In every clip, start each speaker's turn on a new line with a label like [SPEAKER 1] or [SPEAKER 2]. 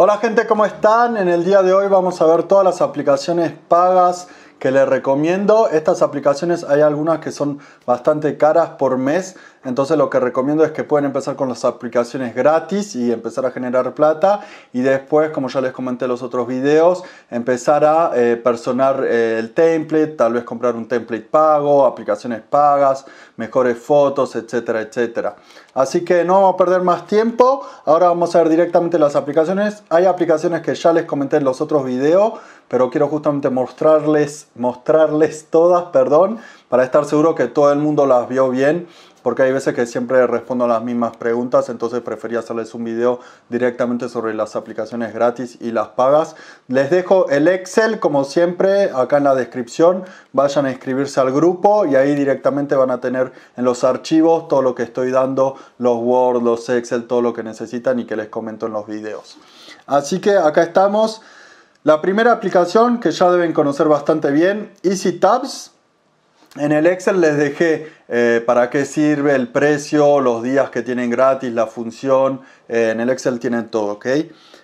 [SPEAKER 1] Hola gente, ¿cómo están? En el día de hoy vamos a ver todas las aplicaciones pagas que les recomiendo. Estas aplicaciones hay algunas que son bastante caras por mes, entonces lo que recomiendo es que pueden empezar con las aplicaciones gratis y empezar a generar plata y después, como ya les comenté en los otros videos, empezar a eh, personar eh, el template, tal vez comprar un template pago, aplicaciones pagas, mejores fotos, etcétera, etcétera. Así que no vamos a perder más tiempo. Ahora vamos a ver directamente las aplicaciones. Hay aplicaciones que ya les comenté en los otros videos, pero quiero justamente mostrarles, mostrarles todas, perdón, para estar seguro que todo el mundo las vio bien porque hay veces que siempre respondo las mismas preguntas, entonces preferí hacerles un video directamente sobre las aplicaciones gratis y las pagas. Les dejo el Excel como siempre acá en la descripción, vayan a inscribirse al grupo y ahí directamente van a tener en los archivos todo lo que estoy dando, los Word, los Excel, todo lo que necesitan y que les comento en los videos. Así que acá estamos. La primera aplicación que ya deben conocer bastante bien, Easy Tabs. En el Excel les dejé eh, para qué sirve el precio, los días que tienen gratis, la función. Eh, en el Excel tienen todo, ¿ok?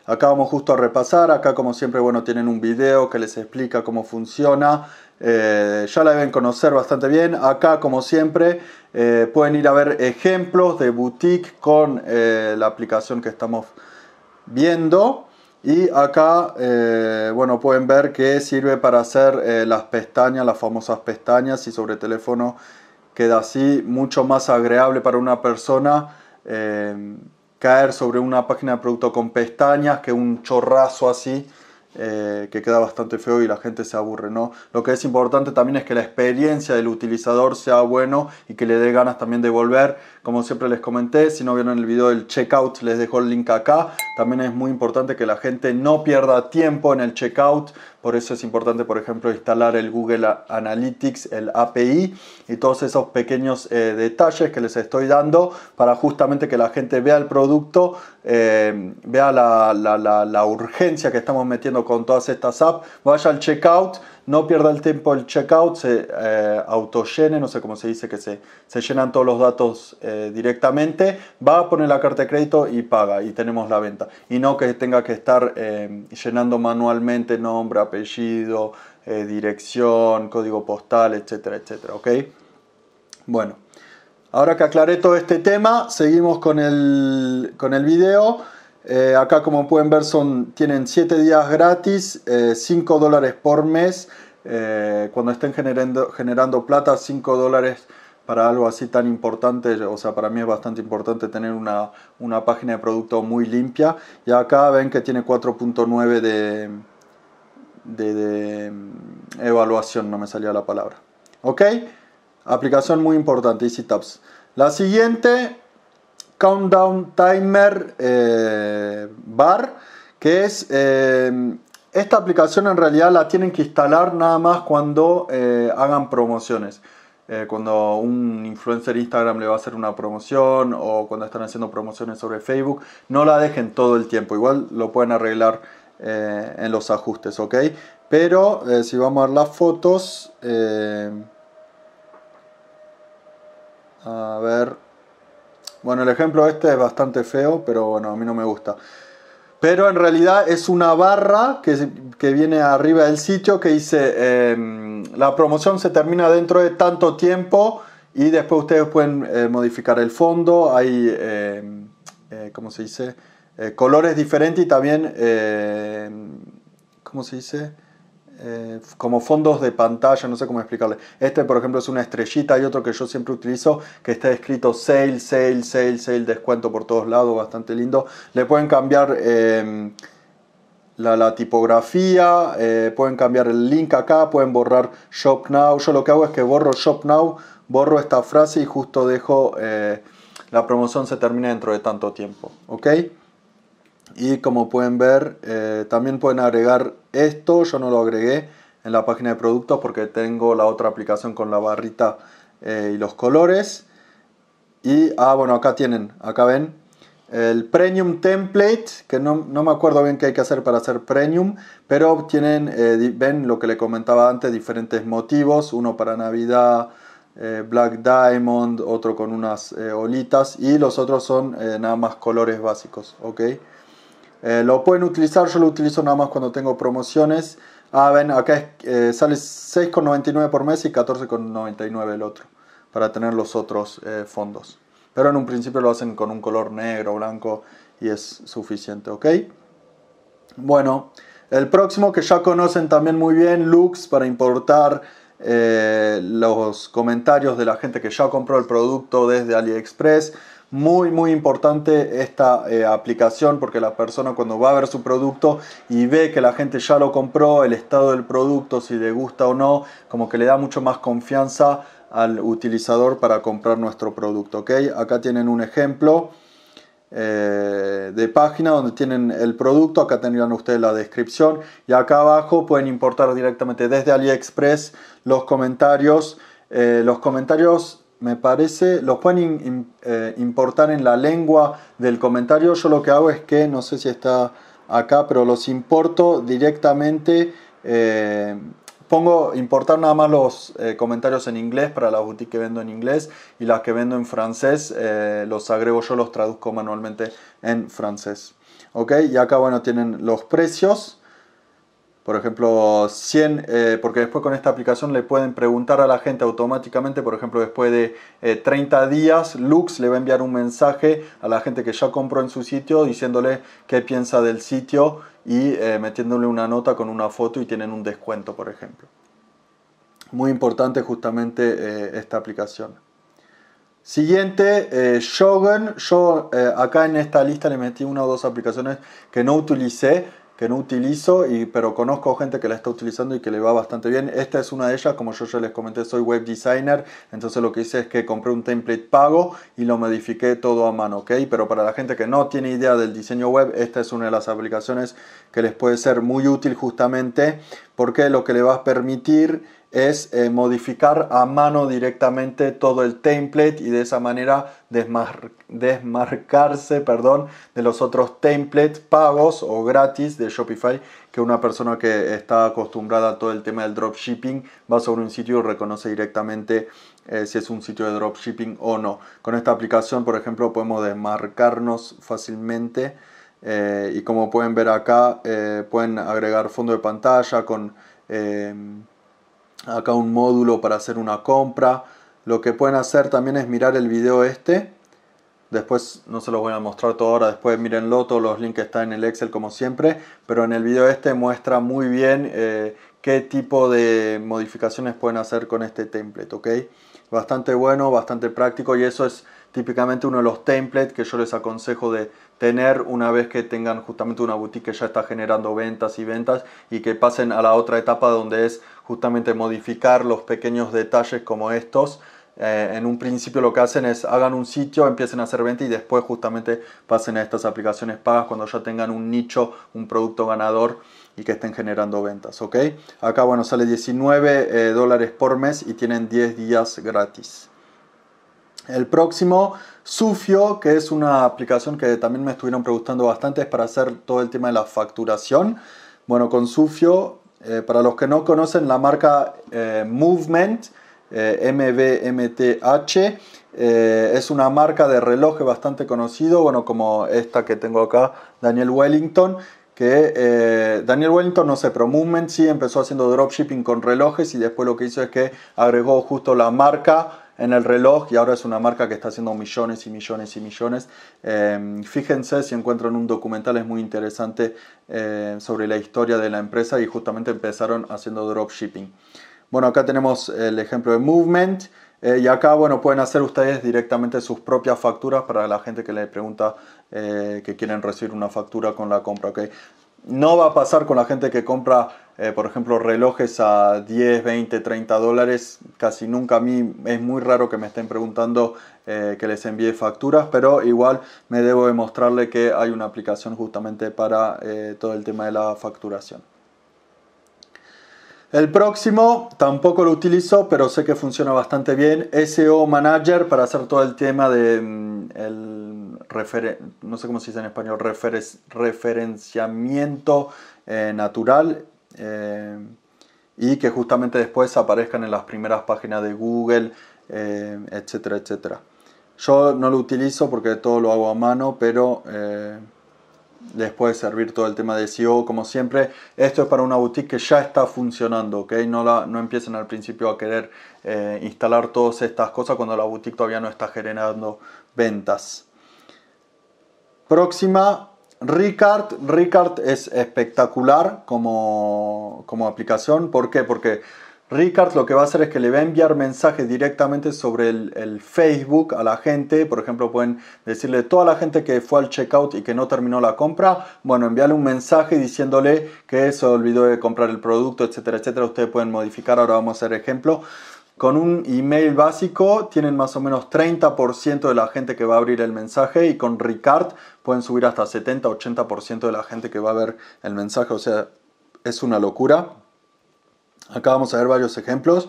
[SPEAKER 1] Acá vamos justo a repasar. Acá como siempre, bueno, tienen un video que les explica cómo funciona. Eh, ya la deben conocer bastante bien. Acá como siempre pueden ir a ver ejemplos de boutique con la aplicación que estamos viendo. Y acá, eh, bueno, pueden ver que sirve para hacer eh, las pestañas, las famosas pestañas, y sobre teléfono queda así, mucho más agradable para una persona eh, caer sobre una página de producto con pestañas que un chorrazo así. Eh, que queda bastante feo y la gente se aburre, ¿no? Lo que es importante también es que la experiencia del utilizador sea bueno y que le dé ganas también de volver. Como siempre les comenté, si no vieron el video del checkout, les dejo el link acá. También es muy importante que la gente no pierda tiempo en el checkout por eso es importante, por ejemplo, instalar el Google Analytics, el API y todos esos pequeños eh, detalles que les estoy dando para justamente que la gente vea el producto, eh, vea la urgencia que estamos metiendo con todas estas apps, vaya al checkout no pierda el tiempo el checkout, se eh, no sé cómo se dice, que se, llenan todos los datos eh, directamente. Va a poner la carta de crédito y paga y tenemos la venta. Y no que tenga que estar eh, llenando manualmente nombre, apellido, eh, dirección, código postal, etcétera, etcétera. ¿Ok? Bueno, ahora que aclaré todo este tema, seguimos con el, con el video. Eh, acá como pueden ver son, tienen 7 días gratis, 5 eh, dólares por mes. Eh, cuando estén generando, generando plata, 5 dólares para algo así tan importante, o sea, para mí es bastante importante tener una, página de producto muy limpia. Y acá ven que tiene 4.9 de, de, de mm, evaluación, no me salía la palabra. ¿Ok? Aplicación muy importante, EasyTabs. La siguiente Countdown Timer eh, Bar, que es eh, esta aplicación en realidad la tienen que instalar nada más cuando eh, hagan promociones. cuando un influencer Instagram le va a hacer una promoción o cuando están haciendo promociones sobre Facebook, no la dejen todo el tiempo. Igual lo pueden arreglar en los ajustes, ¿ok? Pero si vamos a ver las fotos, a ver, bueno, el ejemplo este es bastante feo, pero bueno, a mí no me gusta. Pero en realidad es una barra que, viene arriba del sitio que dice, em, la promoción se termina dentro de tanto tiempo y después ustedes pueden eh, modificar el fondo, hay, em, eh, ¿cómo se dice? Eh, colores diferentes y también, em, ¿cómo se dice? Eh, como fondos de pantalla, no sé cómo explicarle. Este, por ejemplo, es una estrellita y otro que yo siempre utilizo que está escrito sale, sale, sale, sale, descuento por todos lados, bastante lindo. Le pueden cambiar em, la, tipografía, eh, pueden cambiar el link acá, pueden borrar shop now. Yo lo que hago es que borro shop now, borro esta frase y justo dejo eh, la promoción se termina dentro de tanto tiempo. ¿Ok? Y como pueden ver, eh, también pueden agregar esto. Yo no lo agregué en la página de productos porque tengo la otra aplicación con la barrita eh, y los colores. Y, ah, bueno, acá tienen, acá ven el Premium Template, que no, me acuerdo bien qué hay que hacer para hacer Premium, pero tienen, eh, ven lo que le comentaba antes, diferentes motivos, uno para Navidad, Black Diamond, otro con unas olitas y los otros son nada más colores básicos, ¿ok? Eh, lo pueden utilizar, yo lo utilizo nada más cuando tengo promociones. Ah, ven, acá eh, sale 6,99 por mes y 14,99 el otro, para tener los otros eh, fondos. Pero en un principio lo hacen con un color negro, blanco y es suficiente, ¿ok? Bueno, el próximo que ya conocen también muy bien, Lux, para importar los comentarios de la gente que ya compró el producto desde AliExpress muy, muy importante esta eh, aplicación porque la persona cuando va a ver su producto y ve que la gente ya lo compró, el estado del producto, si le gusta o no, como que le da mucho más confianza al utilizador para comprar nuestro producto. ¿ok? Acá tienen un ejemplo eh, de página donde tienen el producto, acá tendrán ustedes la descripción y acá abajo pueden importar directamente desde AliExpress los comentarios. Eh, los comentarios me parece, los pueden eh, importar en la lengua del comentario. Yo lo que hago es que, no sé si está acá, pero los importo directamente. Eh, pongo importar nada más los eh, comentarios en inglés para las boutiques que vendo en inglés y las que vendo en francés los agrego yo, los traduzco manualmente en francés. Ok, y acá bueno tienen los precios por ejemplo, 100, eh, porque después con esta aplicación le pueden preguntar a la gente automáticamente, por ejemplo, después de 30 eh, días, Lux le va a enviar un mensaje a la gente que ya compró en su sitio diciéndole qué piensa del sitio y eh, metiéndole una nota con una foto y tienen un descuento, por ejemplo. Muy importante justamente esta aplicación. Siguiente, Shogun. Yo acá en esta lista le metí una o dos aplicaciones que no utilicé que no utilizo, y, pero conozco gente que la está utilizando y que le va bastante bien. Esta es una de ellas, como yo ya les comenté, soy web designer, entonces lo que hice es que compré un template pago y lo modifiqué todo a mano, ¿ok? Pero para la gente que no tiene idea del diseño web, esta es una de las aplicaciones que les puede ser muy útil justamente porque lo que le va a permitir es eh, modificar a mano directamente todo el template y de esa manera desmarcarse perdón, de los otros templates pagos o gratis de Shopify que una persona que está acostumbrada a todo el tema del dropshipping va sobre un sitio y reconoce directamente eh, si es un sitio de dropshipping o no. Con esta aplicación, por ejemplo, podemos desmarcarnos fácilmente eh, y como pueden ver acá, pueden agregar fondo de pantalla con acá un módulo para hacer una compra. Lo que pueden hacer también es mirar el video este. Después no se los voy a mostrar todo ahora, después mírenlo, todos los links están en el Excel como siempre. Pero en el video este muestra muy bien eh, qué tipo de modificaciones pueden hacer con este template, ¿ok? Bastante bueno, bastante práctico y eso es típicamente uno de los templates que yo les aconsejo de, tener una vez que tengan justamente una boutique que ya está generando ventas y ventas y que pasen a la otra etapa donde es justamente modificar los pequeños detalles como estos. Eh, en un principio lo que hacen es hagan un sitio, empiecen a hacer venta y después justamente pasen a estas aplicaciones pagas cuando ya tengan un nicho, un producto ganador y que estén generando ventas, ¿ok? Acá, bueno, sale 19 eh, dólares por mes y tienen 10 días gratis. El próximo, Sufio, que es una aplicación que también me estuvieron preguntando bastante, es para hacer todo el tema de la facturación. Bueno, con Sufio, eh, para los que no conocen la marca eh, Movement, eh, h eh, es una marca de relojes bastante conocido, bueno, como esta que tengo acá, Daniel Wellington, que eh, Daniel Wellington, no sé, pero Movement sí empezó haciendo dropshipping con relojes y después lo que hizo es que agregó justo la marca en el reloj y ahora es una marca que está haciendo millones y millones y millones. Em, fíjense si encuentran un documental, es muy interesante eh, sobre la historia de la empresa y justamente empezaron haciendo dropshipping. Bueno, acá tenemos el ejemplo de Movement. Eh, y acá, bueno, pueden hacer ustedes directamente sus propias facturas para la gente que le pregunta eh, que quieren recibir una factura con la compra. ¿ok?, no va a pasar con la gente que compra, eh, por ejemplo, relojes a 10, 20, 30 dólares. Casi nunca a mí es muy raro que me estén preguntando eh, que les envíe facturas, pero igual me debo demostrarle que hay una aplicación justamente para eh, todo el tema de la facturación. El próximo tampoco lo utilizo, pero sé que funciona bastante bien. SEO Manager para hacer todo el tema de mm, el no sé cómo se dice en español, referenciamiento eh, natural. Eh, y que justamente después aparezcan en las primeras páginas de Google, eh, etcétera, etcétera. Yo no lo utilizo porque todo lo hago a mano, pero Después de servir todo el tema de SEO. Como siempre, esto es para una boutique que ya está funcionando, ¿ok? No, la, no empiecen al principio a querer eh, instalar todas estas cosas cuando la boutique todavía no está generando ventas. Próxima, Ricard. Ricard es espectacular como, como aplicación. ¿Por qué? Porque Ricard lo que va a hacer es que le va a enviar mensajes directamente sobre el, Facebook a la gente. Por ejemplo, pueden decirle toda la gente que fue al checkout y que no terminó la compra. Bueno, enviarle un mensaje diciéndole que se olvidó de comprar el producto, etcétera, etcétera. Ustedes pueden modificar. Ahora vamos a hacer ejemplo. Con un email básico tienen más o menos 30% de la gente que va a abrir el mensaje y con Ricard pueden subir hasta 70-80% de la gente que va a ver el mensaje. O sea, es una locura. Acá vamos a ver varios ejemplos.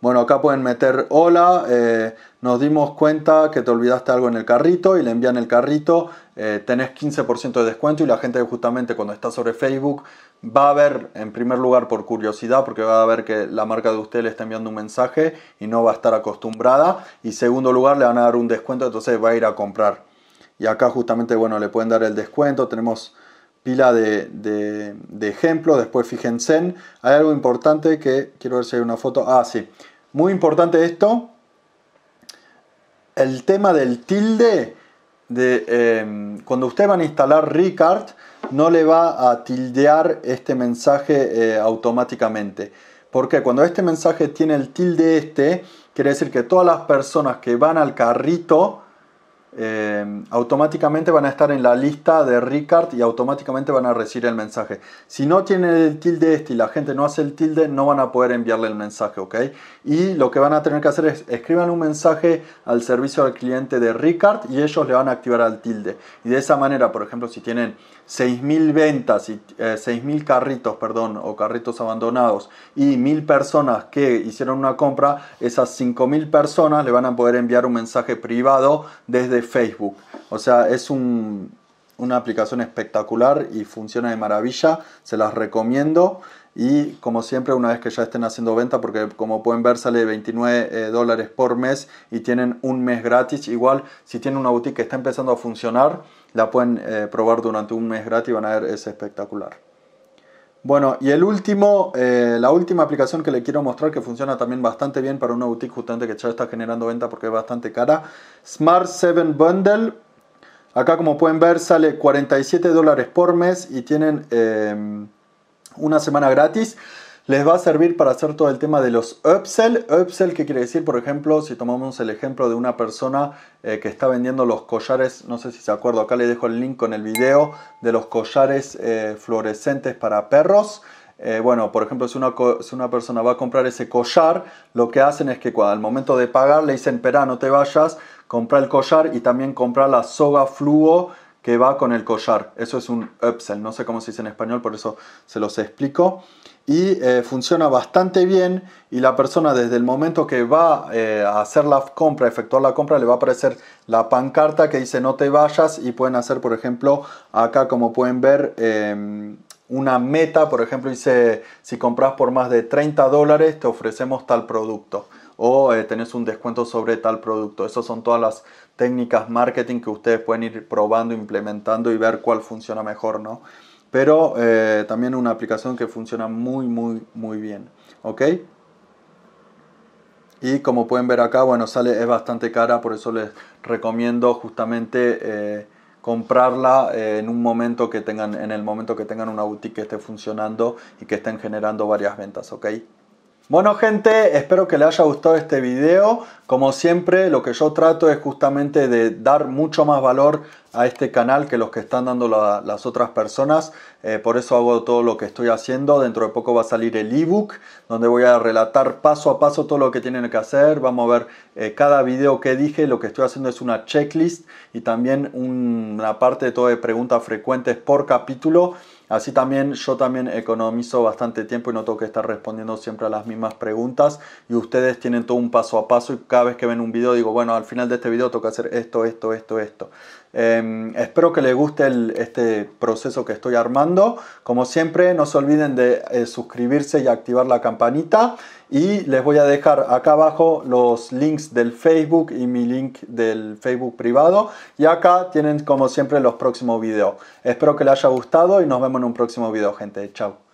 [SPEAKER 1] Bueno, acá pueden meter hola, eh, nos dimos cuenta que te olvidaste algo en el carrito y le envían el carrito, eh, tenés 15% de descuento y la gente justamente cuando está sobre Facebook va a ver en primer lugar por curiosidad porque va a ver que la marca de usted le está enviando un mensaje y no va a estar acostumbrada y segundo lugar le van a dar un descuento, entonces va a ir a comprar. Y acá justamente, bueno, le pueden dar el descuento, tenemos pila de, de, ejemplos, después fíjense, hay algo importante que, quiero ver si hay una foto, ah, sí, muy importante esto, el tema del tilde, de, em, cuando usted van a instalar Ricard, no le va a tildear este mensaje eh, automáticamente. Porque cuando este mensaje tiene el tilde este, quiere decir que todas las personas que van al carrito Em, automáticamente van a estar en la lista de Ricard y automáticamente van a recibir el mensaje. Si no tienen el tilde este y la gente no hace el tilde, no van a poder enviarle el mensaje, ¿ok? Y lo que van a tener que hacer es escriban un mensaje al servicio al cliente de Ricard y ellos le van a activar al tilde. Y de esa manera, por ejemplo, si tienen 6.000 ventas, y 6.000 eh, carritos, perdón, o carritos abandonados y 1.000 personas que hicieron una compra, esas 5.000 personas le van a poder enviar un mensaje privado desde Facebook. O sea, es un, una aplicación espectacular y funciona de maravilla. Se las recomiendo. Y como siempre, una vez que ya estén haciendo venta, porque como pueden ver sale 29 eh, dólares por mes y tienen un mes gratis. Igual, si tienen una boutique que está empezando a funcionar, la pueden eh, probar durante un mes gratis. Van a ver, es espectacular. Bueno, y el último, eh, la última aplicación que le quiero mostrar que funciona también bastante bien para una boutique justamente que ya está generando venta porque es bastante cara. Smart 7 Bundle. Acá como pueden ver sale 47 dólares por mes y tienen eh, una semana gratis les va a servir para hacer todo el tema de los upsell. Upsell, ¿qué quiere decir? Por ejemplo, si tomamos el ejemplo de una persona eh, que está vendiendo los collares, no sé si se acuerda. acá les dejo el link con el video de los collares eh, fluorescentes para perros. Eh, bueno, por ejemplo, si una, persona va a comprar ese collar, lo que hacen es que al momento de pagar le dicen, perá, no te vayas, compra el collar y también compra la soga fluo que va con el collar. Eso es un upsell, no sé cómo se dice en español, por eso se los explico y eh, funciona bastante bien y la persona desde el momento que va eh, a hacer la compra, efectuar la compra, le va a aparecer la pancarta que dice no te vayas y pueden hacer, por ejemplo, acá como pueden ver, em, una meta, por ejemplo, dice si compras por más de 30 dólares te ofrecemos tal producto o eh, tenés un descuento sobre tal producto. Esas son todas las técnicas marketing que ustedes pueden ir probando, implementando y ver cuál funciona mejor, ¿no? pero eh, también una aplicación que funciona muy, muy, muy bien. ¿Ok? Y como pueden ver acá, bueno, sale, es bastante cara, por eso les recomiendo justamente eh, comprarla eh, en un momento que tengan, en el momento que tengan una boutique que esté funcionando y que estén generando varias ventas, ¿ok? Bueno gente, espero que les haya gustado este video. Como siempre, lo que yo trato es justamente de dar mucho más valor a este canal que los que están dando las otras personas. Eh, por eso hago todo lo que estoy haciendo. Dentro de poco va a salir el ebook, donde voy a relatar paso a paso todo lo que tienen que hacer. Vamos a ver eh, cada video que dije. Lo que estoy haciendo es una checklist y también una parte de todo de preguntas frecuentes por capítulo Así también yo también economizo bastante tiempo y no tengo que estar respondiendo siempre a las mismas preguntas y ustedes tienen todo un paso a paso y cada vez que ven un video digo, bueno, al final de este video toca hacer esto, esto, esto, esto. Em, espero que les guste este proceso que estoy armando. Como siempre, no se olviden de eh, suscribirse y activar la campanita. Y les voy a dejar acá abajo los links del Facebook y mi link del Facebook privado. Y acá tienen como siempre los próximos videos. Espero que les haya gustado y nos vemos en un próximo video, gente. Chao.